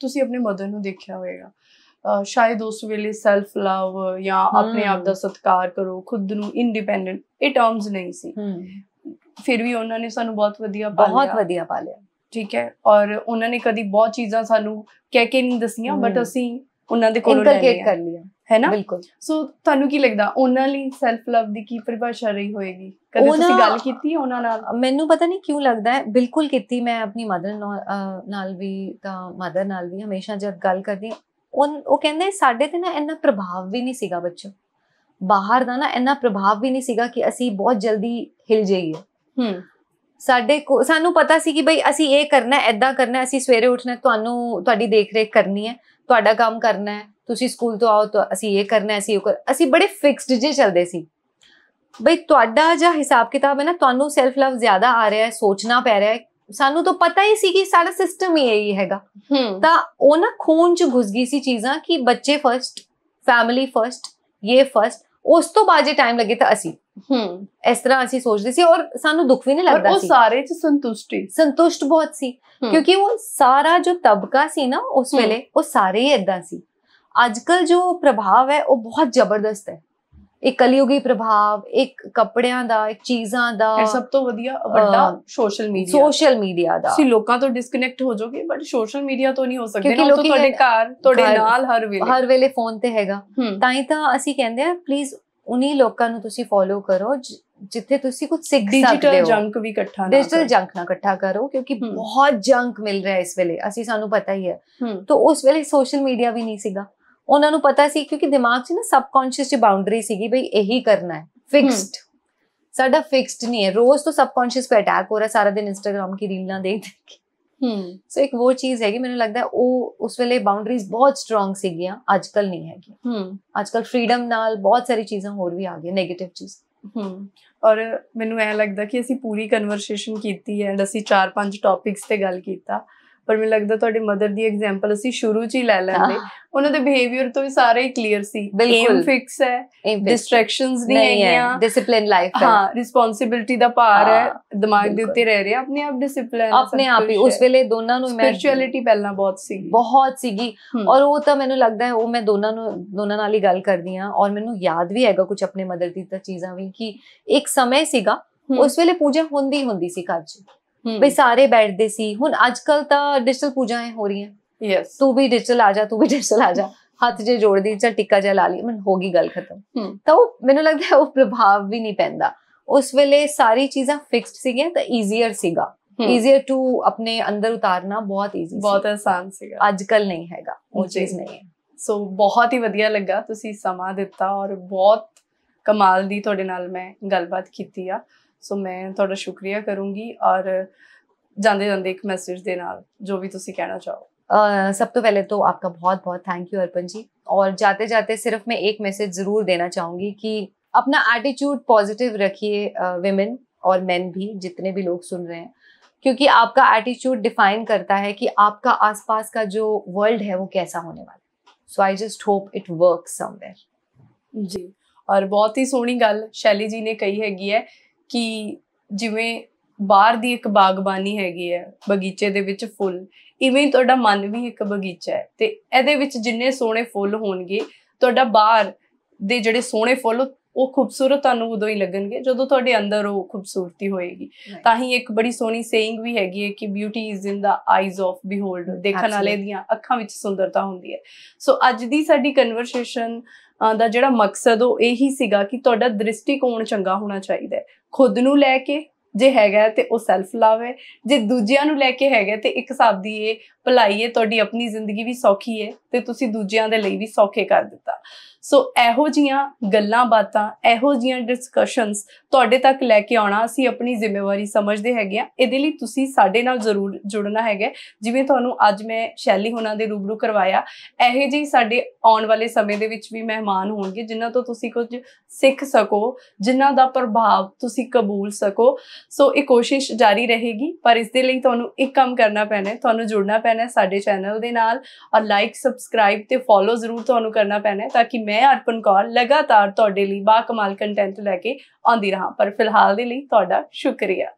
ਤੁਸੀਂ ਆਪਣੇ ਮਦਰ ਨੂੰ ਦੇਖਿਆ ਹੋਵੇਗਾ ਸ਼ਾਇਦ ਉਸ ਵੇਲੇ ਸੈਲਫ ਲਵ ਜਾਂ ਆਪਣੇ ਆਪ ਦਾ ਸਤਿਕਾਰ ਕਰੋ ਖੁਦ ਨੂੰ ਇੰਡੀਪੈਂਡੈਂਟ ਇਹ ਟਰਮਸ ਨਹੀਂ ਸੀ ਫਿਰ ਵੀ ਉਹਨਾਂ ਨੇ ਸਾਨੂੰ ਬਹੁਤ ਵਧੀਆ ਪਾਲਿਆ ਬਹੁਤ ਵਧੀਆ ਪਾਲਿਆ ਠੀਕ ਹੈ ਔਰ ਉਹਨਾਂ ਨੇ ਕਦੀ ਬਹੁਤ ਚੀਜ਼ਾਂ ਸਾਨੂੰ ਕਹਿ ਕੇ ਨਹੀਂ ਦਸੀਆਂ ਬਟ ਅਸੀਂ ਉਹਨਾਂ ਦੇ ਕੋਲੋਂ ਲੈ ਲਿਆ ਕਰ ਲਿਆ ਹੈ ਨਾ ਬਿਲਕੁਲ ਸੋ ਤੁਹਾਨੂੰ ਕੀ ਲੱਗਦਾ ਉਹਨਾਂ ਲਈ ਸੈਲਫ ਲਵ ਦੀ ਕੀ ਪਰਿਭਾਸ਼ਾ ਰਹੀ ਹੋਏਗੀ ਕਦੇ ਤੁਸੀਂ ਗੱਲ ਕੀਤੀ ਉਹਨਾਂ ਨਾਲ ਮੈਨੂੰ ਪਤਾ ਨਹੀਂ ਕਿਉਂ ਲੱਗਦਾ ਹੈ ਬਿਲਕੁਲ ਕੀਤੀ ਮੈਂ ਆਪਣੀ ਮਦਰ ਨਾਲ ਵੀ ਤਾਂ ਮਦਰ ਨਾਲ ਵੀ ਹਮੇਸ਼ਾ ਜਦ ਗੱਲ ਕਰਦੀ ਉਹ ਕਹਿੰਦੇ ਸਾਡੇ ਤੇ ਨਾ ਇੰਨਾ ਪ੍ਰਭਾਵ ਵੀ ਨਹੀਂ ਸੀਗਾ ਬੱਚੋ ਬਾਹਰ ਦਾ ਨਾ ਇੰਨਾ ਪ੍ਰਭਾਵ ਵੀ ਨਹੀਂ ਸੀਗਾ ਕਿ ਅਸੀਂ ਬਹੁਤ ਜਲਦੀ ਹਿਲ ਜਾਈਏ ਹੂੰ ਸਾਡੇ ਕੋ ਸਾਨੂੰ ਪਤਾ ਸੀ ਕਿ ਬਈ ਅਸੀਂ ਇਹ ਕਰਨਾ ਐਦਾਂ ਕਰਨਾ ਅਸੀਂ ਸਵੇਰੇ ਉੱਠਣਾ ਤੁਹਾਨੂੰ ਤੁਹਾਡੀ ਦੇਖਰੇਖ ਕਰਨੀ ਹੈ ਤੁਹਾਡਾ ਕੰਮ ਕਰਨਾ ਹੈ ਤੁਸੀਂ ਸਕੂਲ ਤੋਂ ਆਓ ਤਾਂ ਅਸੀਂ ਇਹ ਕਰਨਾ ਅਸੀਂ ਉਹ ਅਸੀਂ ਬੜੇ ਫਿਕਸਡ ਜੇ ਚੱਲਦੇ ਸੀ ਬਈ ਤੁਹਾਡਾ ਜਾਂ ਹਿਸਾਬ ਕਿਤਾਬ ਹੈ ਨਾ ਤੁਹਾਨੂੰ ਸੈਲਫ ਲਵ ਜ਼ਿਆਦਾ ਆ ਰਿਹਾ ਹੈ ਸੋਚਣਾ ਪੈ ਰਿਹਾ ਹੈ ਸਾਨੂੰ ਤਾਂ ਪਤਾ ਹੀ ਸੀ ਕਿ ਸਾਡਾ ਸਿਸਟਮ ਹੀ ਇਹੀ ਹੈਗਾ ਤਾਂ ਉਹ ਨਾ ਖੂਨ ਚ ਘੁਸ ਗਈ ਸੀ ਚੀਜ਼ਾਂ ਕਿ ਬੱਚੇ ਫਰਸਟ ਫੈਮਿਲੀ ਫਰਸਟ ਇਹ ਫਰਸਟ ਉਸ ਤੋਂ ਬਾਅਦ ਜੇ ਟਾਈਮ ਲੱਗੇ ਤਾਂ ਅਸੀਂ ਹੂੰ ਇਸ ਤਰ੍ਹਾਂ ਅਸੀਂ ਸੋਚਦੇ ਸੀ ਔਰ ਸਾਨੂੰ ਦੁੱਖ ਵੀ ਨਹੀਂ ਲੱਗਦਾ ਸੀ ਔਰ ਉਹ ਸਾਰੇ ਚ ਸੰਤੁਸ਼ਟੀ ਸੰਤੁਸ਼ਟ ਬਹੁਤ ਸੀ ਕਿਉਂਕਿ ਉਹ ਸਾਰਾ ਜੋ ਤਬਕਾ ਸੀ ਨਾ ਉਸ ਵੇਲੇ ਉਹ ਸਾਰੇ ਹੀ ਇਦਾਂ ਸੀ ਕੱਲ ਜੋ ਪ੍ਰਭਾਵ ਹੈ ਉਹ ਬਹੁਤ ਜ਼ਬਰਦਸਤ ਹੈ ਇੱਕ ਕਲਯੁਗੀ ਪ੍ਰਭਾਵ ਇੱਕ ਕੱਪੜਿਆਂ ਦਾ ਇੱਕ ਚੀਜ਼ਾਂ ਦਾ ਇਹ ਸਭ ਤੋਂ ਵਧੀਆ ਵੱਡਾ ਸੋਸ਼ਲ ਮੀਡੀਆ ਸੋਸ਼ਲ ਮੀਡੀਆ ਦਾ ਤੁਸੀਂ ਲੋਕਾਂ ਤੋਂ ਡਿਸਕਨੈਕਟ ਹੋ ਜਾਓਗੇ ਬਟ ਸੋਸ਼ਲ ਮੀਡੀਆ ਤੋਂ ਨਹੀਂ ਹੋ ਸਕਦੇ ਨਾ ਤੁਹਾਡੇ ਘਰ ਤੁਹਾਡੇ ਨਾਲ ਹਰ ਵੇਲੇ ਹਰ ਵੇਲੇ ਫੋਨ ਤੇ ਹੈਗਾ ਤਾਂ ਹੀ ਤਾਂ ਅਸੀਂ ਕਹਿੰਦੇ ਆ ਪਲੀਜ਼ ਉਨੀ ਲੋਕਾਂ ਨੂੰ ਤੁਸੀਂ ਫੋਲੋ ਕਰੋ ਜਿੱਥੇ ਤੁਸੀਂ ਕੁਝ ਸਿੱਖ ਸਕਦੇ ਹੋ ਡਿਜੀਟਲ ਜੰਕ ਵੀ ਇਕੱਠਾ ਨਾ ਡਿਜੀਟਲ ਜੰਕ ਨਾ ਇਕੱਠਾ ਕਰੋ ਕਿਉਂਕਿ ਬਹੁਤ ਜੰਕ ਮਿਲ ਰਿਹਾ ਇਸ ਵੇਲੇ ਅਸੀਂ ਸਾਨੂੰ ਪਤਾ ਹੀ ਹੈ ਤਾਂ ਉਸ ਵੇਲੇ ਸੋਸ਼ਲ ਮੀਡੀਆ ਵੀ ਨਹੀਂ ਸੀਗਾ ਉਹਨਾਂ ਨੂੰ ਪਤਾ ਸੀ ਕਿਉਂਕਿ ਦਿਮਾਗ 'ਚ ਨਾ ਸਬਕੌਂਸ਼ੀਅਸ 'ਚ ਬਾਉਂਡਰੀ ਸੀਗੀ ਬਈ ਇਹੀ ਕਰਨਾ ਹੈ ਫਿਕਸਡ ਸਾਡਾ ਫਿਕਸਡ ਨਹੀਂ ਹੈ ਰੋਜ਼ ਤੋਂ ਸਬਕੌਂਸ਼ੀਅਸ 'ਤੇ ਅਟੈਕ ਹੋ ਰਿਹਾ ਸਾਰਾ ਦਿਨ ਇੰਸਟਾਗ੍ਰam ਕੀ ਰੀਲਾਂ ਦੇਖ ਦੇਖ ਕੇ ਸੋ ਇੱਕ ਉਹ ਚੀਜ਼ ਹੈਗੀ ਮੈਨੂੰ ਲੱਗਦਾ ਉਹ ਉਸ ਵੇਲੇ ਬਾਉਂਡਰੀਜ਼ ਬਹੁਤ ਸਟਰੋਂਗ ਸੀਗੀਆਂ ਅੱਜ ਕੱਲ ਨਹੀਂ ਹੈਗੀ ਹੂੰ ਅੱਜ ਕੱਲ ਫਰੀडम ਨਾਲ ਬਹੁਤ ਸਾਰੀ ਚੀਜ਼ਾਂ ਹੋਰ ਵੀ ਆ ਗਈਆਂ 네ਗੇਟਿਵ ਚੀਜ਼ ਹੂੰ ਔਰ ਮੈਨੂੰ ਐ ਲੱਗਦਾ ਕਿ ਅਸੀਂ ਪੂਰੀ ਕਨਵਰਸੇਸ਼ਨ ਕੀਤੀ ਐਂਡ ਅਸੀਂ 4-5 ਟੌਪਿਕਸ ਤੇ ਗੱਲ ਕੀਤਾ ਪਰ ਮੈਨੂੰ ਲੱਗਦਾ ਤੁਹਾਡੇ ਮਦਰ ਦੀ ਐਗਜ਼ਾਮਪਲ ਅਸੀਂ ਸ਼ੁਰੂ ਚ ਹੀ ਲੈ ਲੈਂਦੇ ਉਹਨਾਂ ਦੇ ਬਿਹੇਵੀਅਰ ਤੋਂ ਵੀ ਸਾਰੇ ਹੀ ਕਲੀਅਰ ਸੀ ਬਿਲਕੁਲ ਫਿਕਸ ਹੈ ਡਿਸਟਰੈਕਸ਼ਨਸ ਨਹੀਂ ਹੈਗੀਆਂ ਡਿਸਪਲਿਨ ਲਾਈਫ ਹੈ ਹਾਂ ਰਿਸਪੌਂਸਿਬਿਲਟੀ ਦਾ ਭਾਰ ਹੈ ਦਿਮਾਗ ਦੇ ਉੱਤੇ ਰਹਿ ਰਿਹਾ ਆਪਣੇ ਆਪ ਡਿਸਪਲਿਨ ਆਪਣੇ ਆਪ ਹੀ ਉਸ ਵੇਲੇ ਦੋਨਾਂ ਨੂੰ ਮੈਂ ਸਪਿਰਚੁਅਲਿਟੀ ਪਹਿਲਾਂ ਬਹੁਤ ਸੀ ਬਹੁਤ ਸੀਗੀ ਔਰ ਉਹ ਤਾਂ ਮੈਨੂੰ ਲੱਗਦਾ ਹੈ ਉਹ ਮੈਂ ਦੋਨਾਂ ਨੂੰ ਦੋਨਾਂ ਨਾਲ ਹੀ ਗੱਲ ਕਰਦੀ ਆ ਔਰ ਮੈਨੂੰ ਯਾਦ ਵੀ ਹੈਗਾ ਕੁਝ ਆਪਣੇ ਮਦਰ ਦੀ ਤਾਂ ਚੀਜ਼ਾਂ ਵੀ ਕਿ ਇੱਕ ਸਮੇਂ ਸੀਗਾ ਉਸ ਵੇਲੇ ਪੂਜਾ ਹੁੰਦੀ ਹੁੰਦੀ ਸੀ ਘਰ 'ਚ ਵੀ ਸਾਰੇ ਬੈਠਦੇ ਸੀ ਹੁਣ ਅੱਜ ਕੱਲ ਤਾਂ ਡਿਜੀਟਲ ਪੂਜਾਏ ਹੋ ਰਹੀਆਂ ਯੈਸ ਤੂੰ ਵੀ ਡਿਜੀਟਲ ਆ ਜਾ ਤੂੰ ਵੀ ਡਿਜੀਟਲ ਆ ਜਾ ਹੱਥ ਜੇ ਜੋੜ ਦੀ ਜਾਂ ਟਿੱਕਾ ਜਿਹਾ ਲਾ ਲਈ ਮਨ ਹੋ ਗਈ ਗੱਲ ਖਤਮ ਤਾਂ ਉਹ ਮੈਨੂੰ ਲੱਗਦਾ ਉਹ ਪ੍ਰਭਾਵ ਵੀ ਨਹੀਂ ਪੈਂਦਾ ਉਸ ਵੇਲੇ ਸਾਰੀ ਚੀਜ਼ਾਂ ਫਿਕਸਡ ਸੀਗੀਆਂ ਤਾਂ ਈਜ਼ੀਅਰ ਸੀਗਾ ਈਜ਼ੀਅਰ ਟੂ ਆਪਣੇ ਅੰਦਰ ਉਤਾਰਨਾ ਬਹੁਤ ਈਜ਼ੀ ਬਹੁਤ ਆਸਾਨ ਸੀਗਾ ਅੱਜ ਕੱਲ ਨਹੀਂ ਹੈਗਾ ਉਹ ਚੀਜ਼ ਨਹੀਂ ਹੈ ਸੋ ਬਹੁਤ ਹੀ ਵਧੀਆ ਲੱਗਾ ਤੁਸੀਂ ਸਮਾਂ ਦਿੱਤਾ ਔਰ ਬਹੁਤ ਕਮਾਲ ਦੀ ਤੁਹਾਡੇ ਨਾਲ ਮੈਂ ਗੱਲਬਾਤ ਕੀਤੀ ਆ ਸੋ ਮੈਂ ਤੁਹਾਡਾ ਸ਼ੁਕਰੀਆ ਕਰੂੰਗੀ ਔਰ ਜਾਂਦੇ एक मैसेज ਮੈਸੇਜ ਦੇ ਨਾਲ ਜੋ ਵੀ ਤੁਸੀਂ ਕਹਿਣਾ ਚਾਹੋ सब तो पहले तो आपका बहुत बहुत थैंक यू अर्पण जी और जाते जाते सिर्फ मैं एक मैसेज ज़रूर देना चाहूँगी कि अपना एटीट्यूड पॉजिटिव रखिए वेमेन और मेन भी जितने भी लोग सुन रहे हैं क्योंकि आपका एटीट्यूड डिफाइन करता है कि आपका आसपास का जो वर्ल्ड है वो कैसा होने वाला है so I just hope it work somewhere जी और बहुत ही सोहनी गल शैली जी ने कही हैगी है ਕਿ ਜਿਵੇਂ ਬਾਹਰ ਦੀ ਇੱਕ ਬਾਗਬਾਨੀ ਹੈਗੀ ਹੈ ਬਗੀਚੇ ਦੇ ਵਿੱਚ ਫੁੱਲ ਇਵੇਂ ਤੁਹਾਡਾ ਮਨ ਵੀ ਇੱਕ ਬਗੀਚਾ ਹੈ ਤੇ ਇਹਦੇ ਵਿੱਚ ਜਿੰਨੇ ਸੋਹਣੇ ਫੁੱਲ ਹੋਣਗੇ ਤੁਹਾਡਾ ਬਾਹਰ ਦੇ ਜਿਹੜੇ ਸੋਹਣੇ ਫੁੱਲ ਉਹ ਖੂਬਸੂਰਤ ਤੁਹਾਨੂੰ ਉਦੋਂ ਹੀ ਲੱਗਣਗੇ ਜਦੋਂ ਤੁਹਾਡੇ ਅੰਦਰ ਉਹ ਖੂਬਸੂਰਤੀ ਹੋਏਗੀ ਤਾਂ ਹੀ ਇੱਕ ਬੜੀ ਸੋਹਣੀ ਸੇਇੰਗ ਵੀ ਹੈਗੀ ਹੈ ਕਿ beauty is in the eyes of beholder ਦੇਖਣ ਵਾਲੇ ਦੀਆਂ ਅੱਖਾਂ ਵਿੱਚ ਸੁੰਦਰਤਾ ਹੁੰਦੀ ਹੈ ਸੋ ਅੱਜ ਦੀ ਸਾਡੀ ਕਨਵਰਸੇਸ਼ਨ ਦਾ ਜਿਹੜਾ ਮਕਸਦ ਉਹ ਇਹੀ ਸੀਗਾ ਕਿ ਤੁਹਾਡਾ ਦ੍ਰਿਸ਼ਟੀਕੋਣ ਚੰਗਾ ਹੋਣਾ ਚਾਹੀਦਾ ਹੈ ਖੁਦ ਨੂੰ ਲੈ ਕੇ ਜੇ ਹੈਗਾ ਤੇ ਉਹ ਸੈਲਫ ਲਵ ਹੈ ਜੇ ਦੂਜਿਆਂ ਨੂੰ ਲੈ ਕੇ ਹੈਗਾ ਤੇ ਇੱਕ ਸਾਬ ਦੀ ਇਹ ਭਲਾਈ ਹੈ ਤੁਹਾਡੀ ਆਪਣੀ ਜ਼ਿੰਦਗੀ ਵੀ ਸੌਖੀ ਹੈ ਤੇ ਤੁਸੀਂ ਦੂਜਿਆਂ ਦੇ ਲਈ ਵੀ ਸੌਖੇ ਕਰ ਦਿੱਤਾ ਸੋ ਇਹੋ ਜੀਆਂ ਗੱਲਾਂ ਬਾਤਾਂ ਇਹੋ ਜੀਆਂ ਡਿਸਕਸ਼ਨਸ ਤੁਹਾਡੇ ਤੱਕ ਲੈ ਕੇ ਆਉਣਾ ਅਸੀਂ ਆਪਣੀ ਜ਼ਿੰਮੇਵਾਰੀ ਸਮਝਦੇ ਹੈਗੇ ਆ ਇਹਦੇ ਲਈ ਤੁਸੀਂ ਸਾਡੇ ਨਾਲ ਜ਼ਰੂਰ ਜੁੜਨਾ ਹੈਗਾ ਜਿਵੇਂ ਤੁਹਾਨੂੰ ਅੱਜ ਮੈਂ ਸ਼ੈਲੀ ਹੋਣਾ ਦੇ ਰੂਬਰੂ ਕਰਵਾਇਆ ਇਹੋ ਜੀ ਸਾਡੇ ਆਉਣ ਵਾਲੇ ਸਮੇਂ ਦੇ ਵਿੱਚ ਵੀ ਮਹਿਮਾਨ ਹੋਣਗੇ ਜਿਨ੍ਹਾਂ ਤੋਂ ਤੁਸੀਂ ਕੁਝ ਸਿੱਖ ਸਕੋ ਜਿਨ੍ਹਾਂ ਦਾ ਪ੍ਰਭਾਵ ਤੁਸੀਂ ਕਬੂਲ ਸਕੋ ਸੋ ਇਹ ਕੋਸ਼ਿਸ਼ ਜਾਰੀ ਰਹੇਗੀ ਪਰ ਇਸ ਦੇ ਲਈ ਤੁਹਾਨੂੰ ਇੱਕ ਕੰਮ ਕਰਨਾ ਪੈਣਾ ਹੈ ਤੁਹਾਨੂੰ ਜੁੜਨਾ ਪੈਣਾ ਪੈਣਾ ਸਾਡੇ ਚੈਨਲ ਦੇ ਨਾਲ ਔਰ ਲਾਈਕ ਸਬਸਕ੍ਰਾਈਬ ਤੇ ਫੋਲੋ ਜ਼ਰੂਰ ਤੁਹਾਨੂੰ ਕਰਨਾ ਪੈਣਾ ਤਾਂ ਕਿ ਮੈਂ ਅਰਪਨ ਕੌਰ ਲਗਾਤਾਰ ਤੁਹਾਡੇ ਲਈ ਬਾ ਕਮਾਲ ਕੰਟੈਂਟ ਲੈ ਕੇ ਆਉਂਦੀ ਰਹਾ ਪਰ ਫਿਲਹਾਲ ਦੇ ਲਈ ਤੁਹਾਡਾ ਸ਼ੁਕਰੀਆ